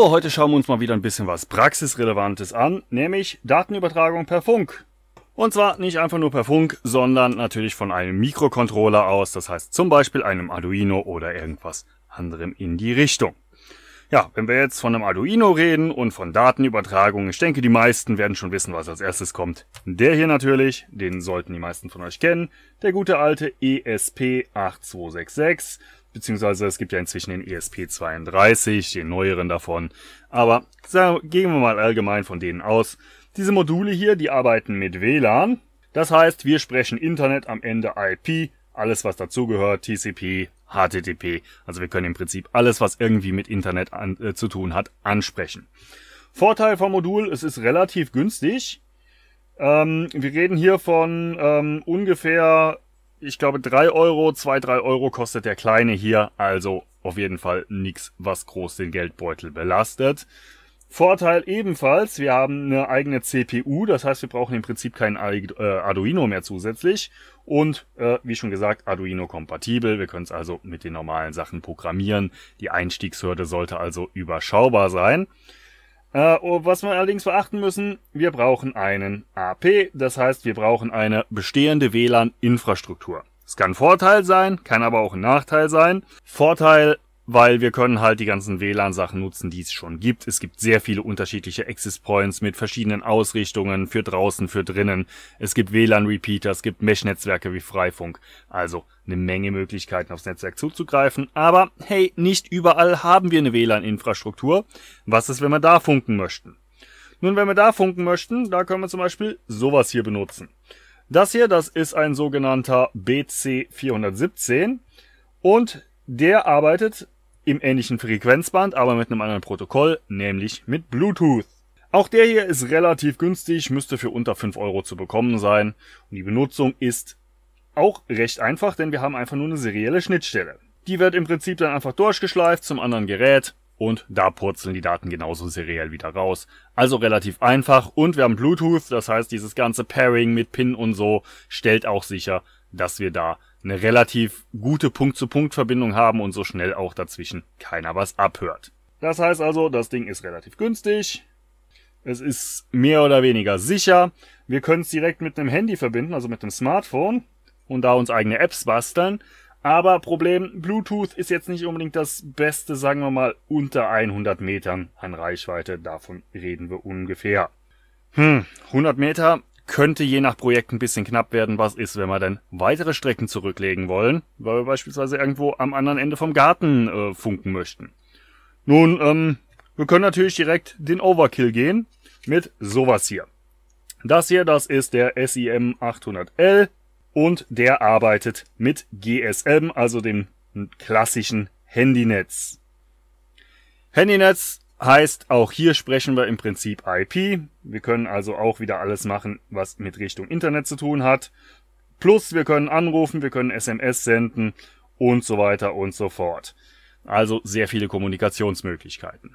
So, heute schauen wir uns mal wieder ein bisschen was Praxisrelevantes an, nämlich Datenübertragung per Funk. Und zwar nicht einfach nur per Funk, sondern natürlich von einem Mikrocontroller aus, das heißt zum Beispiel einem Arduino oder irgendwas anderem in die Richtung. Ja, wenn wir jetzt von einem Arduino reden und von Datenübertragung, ich denke, die meisten werden schon wissen, was als erstes kommt. Der hier natürlich, den sollten die meisten von euch kennen, der gute alte ESP8266, beziehungsweise es gibt ja inzwischen den ESP32, den neueren davon. Aber sagen, gehen wir mal allgemein von denen aus. Diese Module hier, die arbeiten mit WLAN. Das heißt, wir sprechen Internet am Ende IP alles, was dazugehört, TCP, HTTP. Also wir können im Prinzip alles, was irgendwie mit Internet an, äh, zu tun hat, ansprechen. Vorteil vom Modul, es ist relativ günstig. Ähm, wir reden hier von ähm, ungefähr, ich glaube, drei Euro, zwei drei Euro kostet der kleine hier. Also auf jeden Fall nichts, was groß den Geldbeutel belastet. Vorteil ebenfalls, wir haben eine eigene CPU, das heißt, wir brauchen im Prinzip kein äh, Arduino mehr zusätzlich und äh, wie schon gesagt, Arduino-kompatibel. Wir können es also mit den normalen Sachen programmieren. Die Einstiegshürde sollte also überschaubar sein. Äh, oh, was wir allerdings beachten müssen, wir brauchen einen AP, das heißt, wir brauchen eine bestehende WLAN-Infrastruktur. Es kann Vorteil sein, kann aber auch ein Nachteil sein. Vorteil weil wir können halt die ganzen WLAN-Sachen nutzen, die es schon gibt. Es gibt sehr viele unterschiedliche Access Points mit verschiedenen Ausrichtungen für draußen, für drinnen. Es gibt WLAN-Repeater, es gibt Mesh-Netzwerke wie Freifunk. Also eine Menge Möglichkeiten aufs Netzwerk zuzugreifen. Aber hey, nicht überall haben wir eine WLAN-Infrastruktur. Was ist, wenn wir da funken möchten? Nun, wenn wir da funken möchten, da können wir zum Beispiel sowas hier benutzen. Das hier, das ist ein sogenannter BC417 und der arbeitet im ähnlichen Frequenzband, aber mit einem anderen Protokoll, nämlich mit Bluetooth. Auch der hier ist relativ günstig, müsste für unter 5 Euro zu bekommen sein. Und die Benutzung ist auch recht einfach, denn wir haben einfach nur eine serielle Schnittstelle. Die wird im Prinzip dann einfach durchgeschleift zum anderen Gerät und da purzeln die Daten genauso seriell wieder raus. Also relativ einfach und wir haben Bluetooth, das heißt dieses ganze Pairing mit Pin und so stellt auch sicher, dass wir da eine relativ gute Punkt-zu-Punkt-Verbindung haben und so schnell auch dazwischen keiner was abhört. Das heißt also, das Ding ist relativ günstig. Es ist mehr oder weniger sicher. Wir können es direkt mit einem Handy verbinden, also mit einem Smartphone und da uns eigene Apps basteln. Aber Problem, Bluetooth ist jetzt nicht unbedingt das Beste, sagen wir mal, unter 100 Metern an Reichweite. Davon reden wir ungefähr. Hm, 100 Meter könnte je nach Projekt ein bisschen knapp werden, was ist, wenn wir denn weitere Strecken zurücklegen wollen, weil wir beispielsweise irgendwo am anderen Ende vom Garten äh, funken möchten. Nun, ähm, wir können natürlich direkt den Overkill gehen mit sowas hier. Das hier, das ist der SIM 800L und der arbeitet mit GSM, also dem klassischen Handynetz. Handynetz Heißt, auch hier sprechen wir im Prinzip IP. Wir können also auch wieder alles machen, was mit Richtung Internet zu tun hat. Plus, wir können anrufen, wir können SMS senden und so weiter und so fort. Also sehr viele Kommunikationsmöglichkeiten.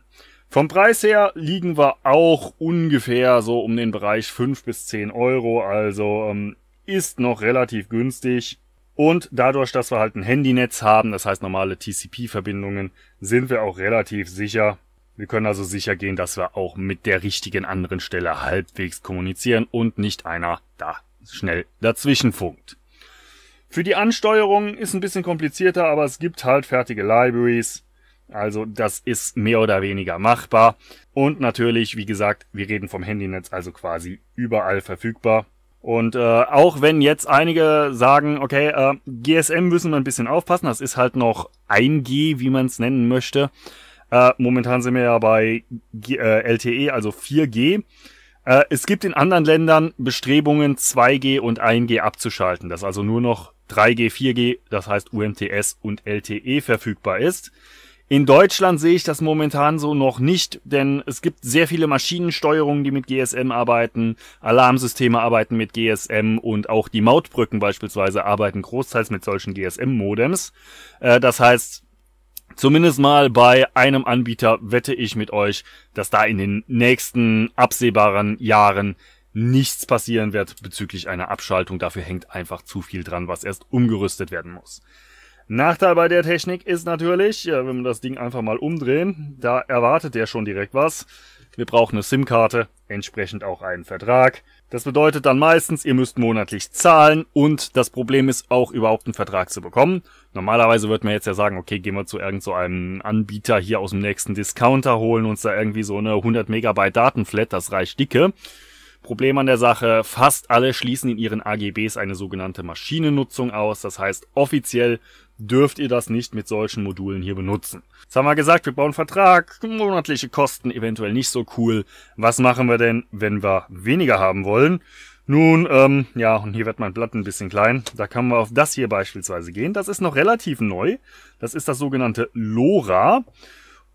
Vom Preis her liegen wir auch ungefähr so um den Bereich 5 bis 10 Euro, also ähm, ist noch relativ günstig. Und dadurch, dass wir halt ein Handynetz haben, das heißt normale TCP-Verbindungen, sind wir auch relativ sicher, wir können also sicher gehen, dass wir auch mit der richtigen anderen Stelle halbwegs kommunizieren und nicht einer da schnell dazwischen funkt. Für die Ansteuerung ist ein bisschen komplizierter, aber es gibt halt fertige Libraries. Also das ist mehr oder weniger machbar. Und natürlich, wie gesagt, wir reden vom Handynetz, also quasi überall verfügbar. Und äh, auch wenn jetzt einige sagen, okay, äh, GSM müssen wir ein bisschen aufpassen, das ist halt noch 1G, wie man es nennen möchte. Äh, momentan sind wir ja bei G äh, LTE, also 4G. Äh, es gibt in anderen Ländern Bestrebungen, 2G und 1G abzuschalten, dass also nur noch 3G, 4G, das heißt UMTS und LTE verfügbar ist. In Deutschland sehe ich das momentan so noch nicht, denn es gibt sehr viele Maschinensteuerungen, die mit GSM arbeiten, Alarmsysteme arbeiten mit GSM und auch die Mautbrücken beispielsweise arbeiten großteils mit solchen GSM-Modems. Äh, das heißt, Zumindest mal bei einem Anbieter wette ich mit euch, dass da in den nächsten absehbaren Jahren nichts passieren wird bezüglich einer Abschaltung. Dafür hängt einfach zu viel dran, was erst umgerüstet werden muss. Nachteil bei der Technik ist natürlich, wenn wir das Ding einfach mal umdrehen, da erwartet der schon direkt was wir brauchen eine SIM-Karte, entsprechend auch einen Vertrag. Das bedeutet dann meistens, ihr müsst monatlich zahlen und das Problem ist auch überhaupt einen Vertrag zu bekommen. Normalerweise wird man jetzt ja sagen, okay, gehen wir zu irgendeinem so Anbieter hier aus dem nächsten Discounter, holen uns da irgendwie so eine 100 Megabyte Datenflat, das reicht dicke. Problem an der Sache, fast alle schließen in ihren AGBs eine sogenannte Maschinennutzung aus. Das heißt, offiziell dürft ihr das nicht mit solchen Modulen hier benutzen. Jetzt haben wir gesagt, wir bauen einen Vertrag, monatliche Kosten eventuell nicht so cool. Was machen wir denn, wenn wir weniger haben wollen? Nun, ähm, ja, und hier wird mein Blatt ein bisschen klein. Da kann man auf das hier beispielsweise gehen. Das ist noch relativ neu. Das ist das sogenannte LoRa.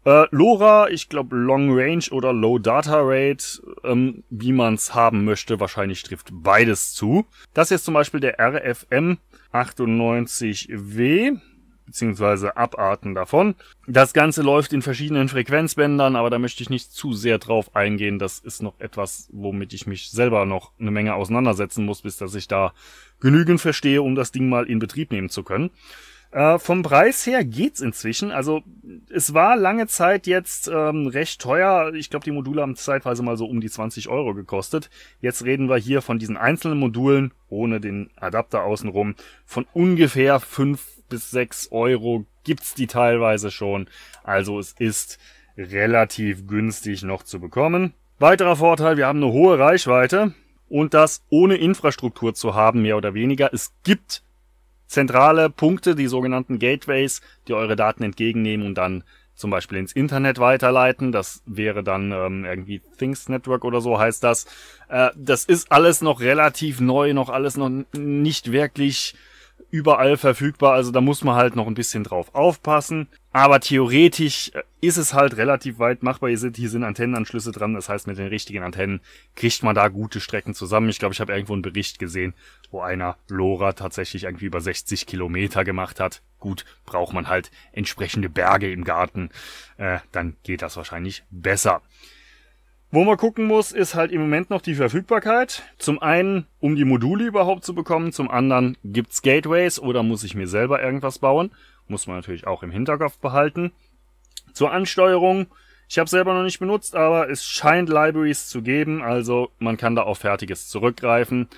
Äh, LoRa, ich glaube Long Range oder Low Data Rate, ähm, wie man es haben möchte, wahrscheinlich trifft beides zu. Das ist zum Beispiel der RFM 98W beziehungsweise Abarten davon. Das Ganze läuft in verschiedenen Frequenzbändern, aber da möchte ich nicht zu sehr drauf eingehen. Das ist noch etwas, womit ich mich selber noch eine Menge auseinandersetzen muss, bis dass ich da genügend verstehe, um das Ding mal in Betrieb nehmen zu können. Äh, vom Preis her geht's inzwischen. Also es war lange Zeit jetzt ähm, recht teuer. Ich glaube, die Module haben zeitweise mal so um die 20 Euro gekostet. Jetzt reden wir hier von diesen einzelnen Modulen ohne den Adapter außenrum von ungefähr 5 bis 6 Euro gibt's die teilweise schon. Also es ist relativ günstig noch zu bekommen. Weiterer Vorteil, wir haben eine hohe Reichweite und das ohne Infrastruktur zu haben, mehr oder weniger. Es gibt zentrale Punkte, die sogenannten Gateways, die eure Daten entgegennehmen und dann zum Beispiel ins Internet weiterleiten. Das wäre dann ähm, irgendwie Things Network oder so heißt das. Äh, das ist alles noch relativ neu, noch alles noch nicht wirklich überall verfügbar. Also da muss man halt noch ein bisschen drauf aufpassen. Aber theoretisch äh, ist es halt relativ weit machbar. Hier sind, hier sind Antennenanschlüsse dran. Das heißt, mit den richtigen Antennen kriegt man da gute Strecken zusammen. Ich glaube, ich habe irgendwo einen Bericht gesehen, wo einer LoRa tatsächlich irgendwie über 60 Kilometer gemacht hat. Gut, braucht man halt entsprechende Berge im Garten. Äh, dann geht das wahrscheinlich besser. Wo man gucken muss, ist halt im Moment noch die Verfügbarkeit. Zum einen, um die Module überhaupt zu bekommen. Zum anderen gibt's Gateways oder muss ich mir selber irgendwas bauen. Muss man natürlich auch im Hinterkopf behalten. Zur Ansteuerung. Ich habe selber noch nicht benutzt, aber es scheint Libraries zu geben. Also man kann da auf Fertiges zurückgreifen.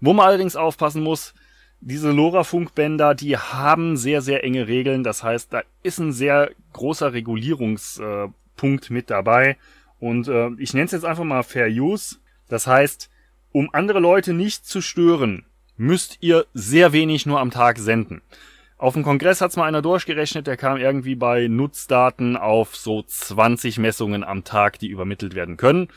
Wo man allerdings aufpassen muss, diese LoRa-Funkbänder, die haben sehr, sehr enge Regeln. Das heißt, da ist ein sehr großer Regulierungspunkt äh, mit dabei. Und äh, ich nenne es jetzt einfach mal Fair Use. Das heißt, um andere Leute nicht zu stören, müsst ihr sehr wenig nur am Tag senden. Auf dem Kongress hat's mal einer durchgerechnet, der kam irgendwie bei Nutzdaten auf so 20 Messungen am Tag, die übermittelt werden können.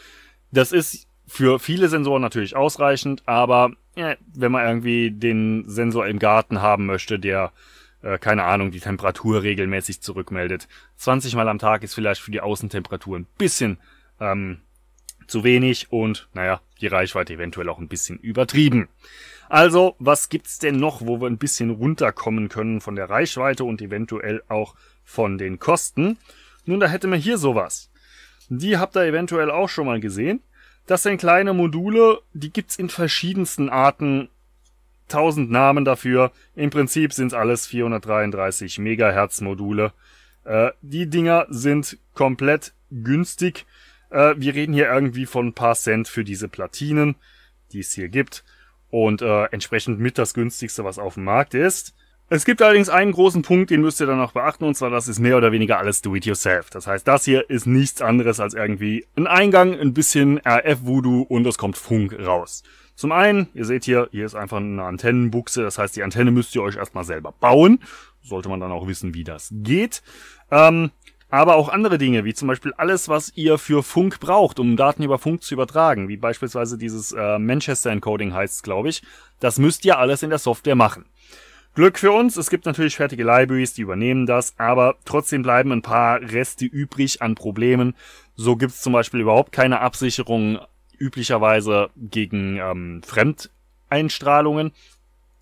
Das ist für viele Sensoren natürlich ausreichend, aber äh, wenn man irgendwie den Sensor im Garten haben möchte, der äh, keine Ahnung, die Temperatur regelmäßig zurückmeldet. 20 Mal am Tag ist vielleicht für die Außentemperatur ein bisschen ähm, zu wenig und, naja, die Reichweite eventuell auch ein bisschen übertrieben. Also, was gibt's denn noch, wo wir ein bisschen runterkommen können von der Reichweite und eventuell auch von den Kosten? Nun, da hätte man hier sowas. Die habt ihr eventuell auch schon mal gesehen. Das sind kleine Module, die gibt's in verschiedensten Arten tausend Namen dafür. Im Prinzip sind es alles 433 Megahertz Module. Äh, die Dinger sind komplett günstig. Äh, wir reden hier irgendwie von ein paar Cent für diese Platinen, die es hier gibt. Und äh, entsprechend mit das günstigste, was auf dem Markt ist. Es gibt allerdings einen großen Punkt, den müsst ihr dann noch beachten, und zwar das ist mehr oder weniger alles do-it-yourself. Das heißt, das hier ist nichts anderes als irgendwie ein Eingang, ein bisschen RF-Voodoo und es kommt Funk raus. Zum einen, ihr seht hier, hier ist einfach eine Antennenbuchse. Das heißt, die Antenne müsst ihr euch erstmal selber bauen. Sollte man dann auch wissen, wie das geht. Ähm, aber auch andere Dinge, wie zum Beispiel alles, was ihr für Funk braucht, um Daten über Funk zu übertragen, wie beispielsweise dieses äh, Manchester Encoding heißt es, glaube ich, das müsst ihr alles in der Software machen. Glück für uns, es gibt natürlich fertige Libraries, die übernehmen das, aber trotzdem bleiben ein paar Reste übrig an Problemen. So gibt es zum Beispiel überhaupt keine Absicherung üblicherweise gegen ähm, Fremdeinstrahlungen.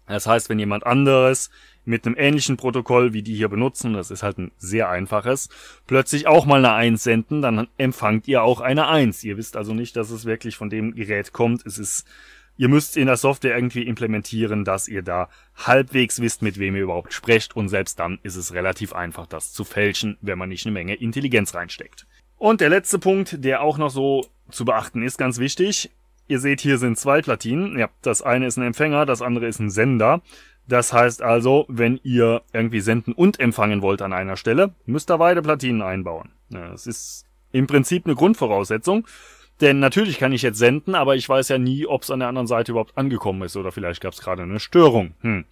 Das heißt, wenn jemand anderes mit einem ähnlichen Protokoll, wie die hier benutzen, das ist halt ein sehr einfaches, plötzlich auch mal eine 1 senden, dann empfangt ihr auch eine 1. Ihr wisst also nicht, dass es wirklich von dem Gerät kommt. Es ist, ihr müsst in der Software irgendwie implementieren, dass ihr da halbwegs wisst, mit wem ihr überhaupt sprecht und selbst dann ist es relativ einfach, das zu fälschen, wenn man nicht eine Menge Intelligenz reinsteckt. Und der letzte Punkt, der auch noch so zu beachten ist, ganz wichtig. Ihr seht, hier sind zwei Platinen. Ja, das eine ist ein Empfänger, das andere ist ein Sender. Das heißt also, wenn ihr irgendwie senden und empfangen wollt an einer Stelle, müsst ihr beide Platinen einbauen. Ja, das ist im Prinzip eine Grundvoraussetzung. Denn natürlich kann ich jetzt senden, aber ich weiß ja nie, ob es an der anderen Seite überhaupt angekommen ist oder vielleicht gab es gerade eine Störung. Hm.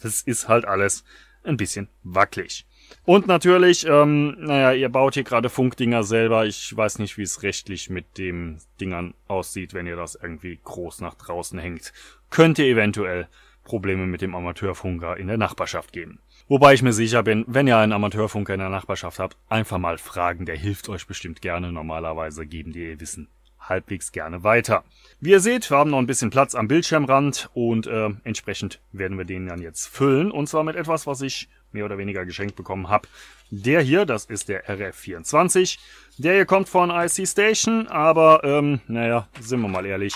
Das ist halt alles ein bisschen wackelig. Und natürlich, ähm, naja, ihr baut hier gerade Funkdinger selber. Ich weiß nicht, wie es rechtlich mit den Dingern aussieht, wenn ihr das irgendwie groß nach draußen hängt. Könnte eventuell Probleme mit dem Amateurfunker in der Nachbarschaft geben. Wobei ich mir sicher bin, wenn ihr einen Amateurfunker in der Nachbarschaft habt, einfach mal fragen, der hilft euch bestimmt gerne. Normalerweise geben die ihr Wissen halbwegs gerne weiter. Wie ihr seht, wir haben noch ein bisschen Platz am Bildschirmrand und äh, entsprechend werden wir den dann jetzt füllen. Und zwar mit etwas, was ich mehr oder weniger geschenkt bekommen habe. Der hier, das ist der RF24. Der hier kommt von IC Station, aber ähm, naja, sind wir mal ehrlich.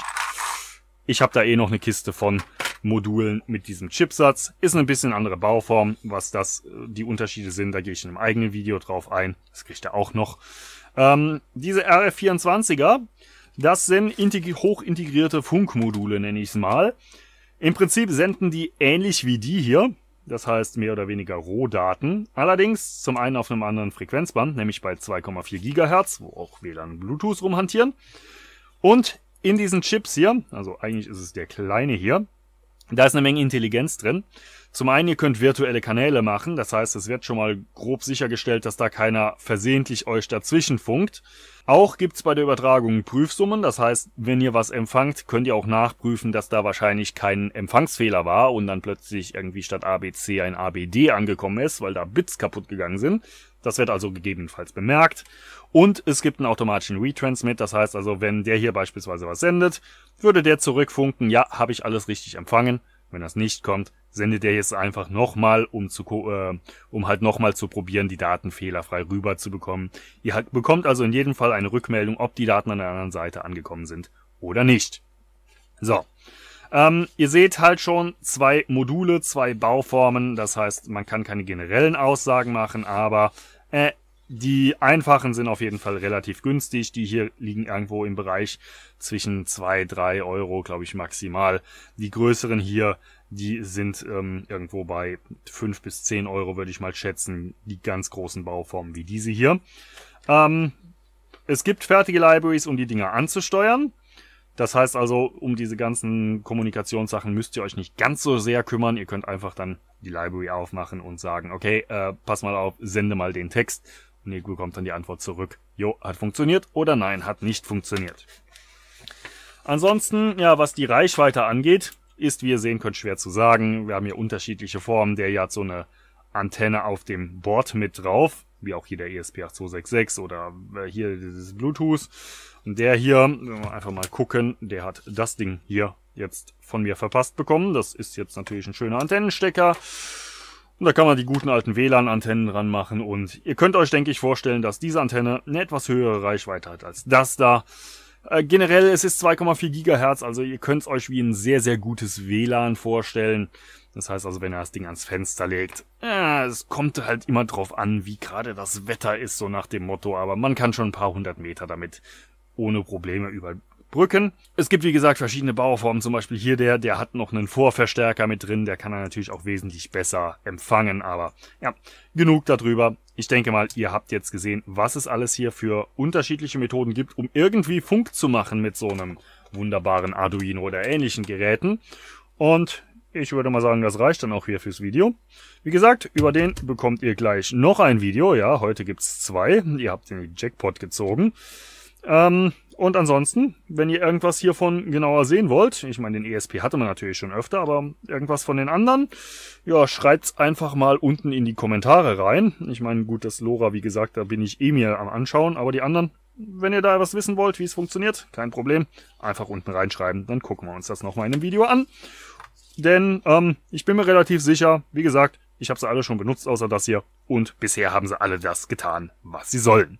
Ich habe da eh noch eine Kiste von Modulen mit diesem Chipsatz. Ist ein bisschen andere Bauform, was das äh, die Unterschiede sind. Da gehe ich in einem eigenen Video drauf ein. Das kriegt ihr auch noch. Ähm, diese RF24er, das sind hochintegrierte Funkmodule, nenne ich es mal. Im Prinzip senden die ähnlich wie die hier, das heißt mehr oder weniger Rohdaten. Allerdings zum einen auf einem anderen Frequenzband, nämlich bei 2,4 GHz, wo auch WLAN und Bluetooth rumhantieren. Und in diesen Chips hier, also eigentlich ist es der kleine hier, da ist eine Menge Intelligenz drin. Zum einen, ihr könnt virtuelle Kanäle machen, das heißt, es wird schon mal grob sichergestellt, dass da keiner versehentlich euch dazwischen funkt. Auch gibt's bei der Übertragung Prüfsummen, das heißt, wenn ihr was empfangt, könnt ihr auch nachprüfen, dass da wahrscheinlich kein Empfangsfehler war und dann plötzlich irgendwie statt ABC ein ABD angekommen ist, weil da Bits kaputt gegangen sind. Das wird also gegebenenfalls bemerkt. Und es gibt einen automatischen Retransmit, das heißt also, wenn der hier beispielsweise was sendet, würde der zurückfunken, ja, habe ich alles richtig empfangen. Wenn das nicht kommt, sendet der jetzt einfach nochmal, um, zu, äh, um halt nochmal zu probieren, die Daten fehlerfrei rüber zu bekommen. Ihr halt bekommt also in jedem Fall eine Rückmeldung, ob die Daten an der anderen Seite angekommen sind oder nicht. So, ähm, ihr seht halt schon zwei Module, zwei Bauformen. Das heißt, man kann keine generellen Aussagen machen, aber äh, die einfachen sind auf jeden Fall relativ günstig. Die hier liegen irgendwo im Bereich zwischen zwei, drei Euro, glaube ich, maximal. Die größeren hier, die sind ähm, irgendwo bei fünf bis zehn Euro, würde ich mal schätzen. Die ganz großen Bauformen wie diese hier. Ähm, es gibt fertige Libraries, um die Dinger anzusteuern. Das heißt also, um diese ganzen Kommunikationssachen müsst ihr euch nicht ganz so sehr kümmern. Ihr könnt einfach dann die Library aufmachen und sagen, okay, äh, pass mal auf, sende mal den Text. Und ihr bekommt dann die Antwort zurück. Jo, hat funktioniert oder nein, hat nicht funktioniert. Ansonsten, ja, was die Reichweite angeht, ist, wie ihr sehen könnt, schwer zu sagen. Wir haben hier unterschiedliche Formen. Der hier hat so eine Antenne auf dem Board mit drauf wie auch hier der ESP8266 oder äh, hier dieses Bluetooth. Und der hier, wenn wir einfach mal gucken, der hat das Ding hier jetzt von mir verpasst bekommen. Das ist jetzt natürlich ein schöner Antennenstecker. Und da kann man die guten alten WLAN-Antennen dran machen. Und ihr könnt euch, denke ich, vorstellen, dass diese Antenne eine etwas höhere Reichweite hat als das da. Äh, generell, es ist 2,4 Gigahertz, also ihr könnt es euch wie ein sehr, sehr gutes WLAN vorstellen. Das heißt also, wenn er das Ding ans Fenster legt, äh, es kommt halt immer drauf an, wie gerade das Wetter ist, so nach dem Motto, aber man kann schon ein paar hundert Meter damit ohne Probleme überbrücken. Es gibt, wie gesagt, verschiedene Bauformen, zum Beispiel hier der, der hat noch einen Vorverstärker mit drin, der kann er natürlich auch wesentlich besser empfangen, aber ja, genug darüber. Ich denke mal, ihr habt jetzt gesehen, was es alles hier für unterschiedliche Methoden gibt, um irgendwie Funk zu machen mit so einem wunderbaren Arduino oder ähnlichen Geräten. Und ich würde mal sagen, das reicht dann auch hier fürs Video. Wie gesagt, über den bekommt ihr gleich noch ein Video. Ja, heute gibt's zwei. Ihr habt den Jackpot gezogen. Ähm, und ansonsten, wenn ihr irgendwas hiervon genauer sehen wollt, ich meine, den ESP hatte man natürlich schon öfter, aber irgendwas von den anderen, ja, schreibt's einfach mal unten in die Kommentare rein. Ich meine, gut, das Lora, wie gesagt, da bin ich eh mir am Anschauen, aber die anderen, wenn ihr da was wissen wollt, wie es funktioniert, kein Problem, einfach unten reinschreiben, dann gucken wir uns das nochmal in einem Video an denn ähm, ich bin mir relativ sicher, wie gesagt, ich habe sie alle schon benutzt, außer das hier. Und bisher haben sie alle das getan, was sie sollen.